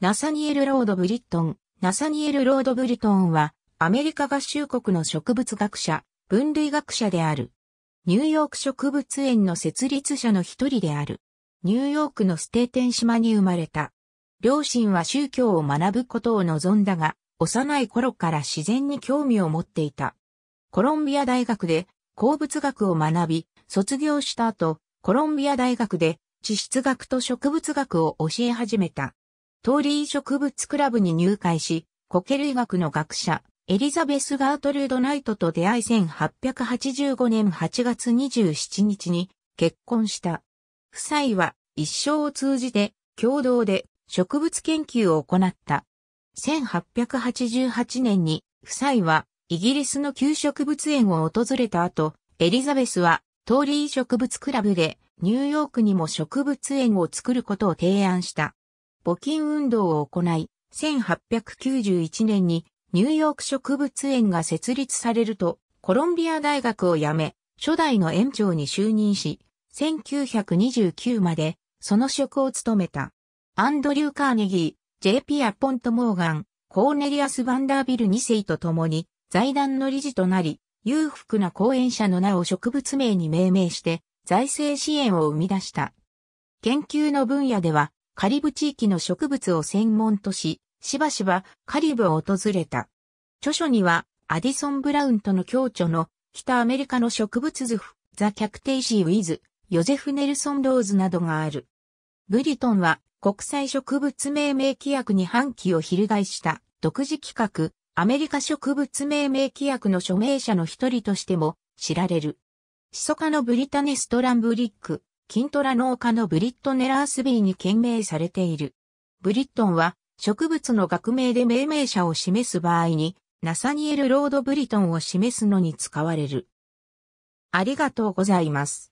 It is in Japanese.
ナサニエル・ロード・ブリットン。ナサニエル・ロード・ブリトンは、アメリカ合衆国の植物学者、分類学者である。ニューヨーク植物園の設立者の一人である。ニューヨークのステーテン島に生まれた。両親は宗教を学ぶことを望んだが、幼い頃から自然に興味を持っていた。コロンビア大学で鉱物学を学び、卒業した後、コロンビア大学で地質学と植物学を教え始めた。鳥居植物クラブに入会し、コケ類学の学者、エリザベス・ガートルード・ナイトと出会い1885年8月27日に結婚した。夫妻は一生を通じて共同で植物研究を行った。1888年に夫妻はイギリスの旧植物園を訪れた後、エリザベスはトーリー植物クラブでニューヨークにも植物園を作ることを提案した。募金運動を行い、1891年にニューヨーク植物園が設立されると、コロンビア大学を辞め、初代の園長に就任し、1929までその職を務めた。アンドリュー・カーネギー、JP アポント・モーガン、コーネリアス・バンダービル2世と共に財団の理事となり、裕福な講演者の名を植物名に命名して、財政支援を生み出した。研究の分野では、カリブ地域の植物を専門とし、しばしばカリブを訪れた。著書には、アディソン・ブラウンとの共著の北アメリカの植物図譜、ザ・キャクテイシー・ウィズ、ヨゼフ・ネルソン・ローズなどがある。ブリトンは国際植物命名規約に反旗を翻した独自企画、アメリカ植物命名規約の署名者の一人としても知られる。始祖のブリタネ・ストランブリック、筋トラ農家のブリットネ・ラースビーに懸命されている。ブリットンは植物の学名で命名者を示す場合に、ナサニエル・ロード・ブリトンを示すのに使われる。ありがとうございます。